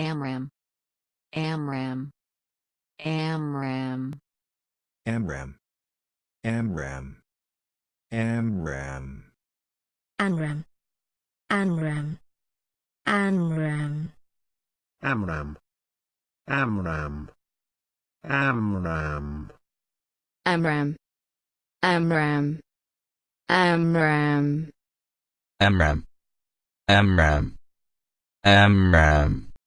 Amram. Amram. Amram. Amram. Amram. Amram. Amram. Amram. Amram. Amram. Amram. Amram. Amram. Amram. Amram. Amram. Amram. Amram.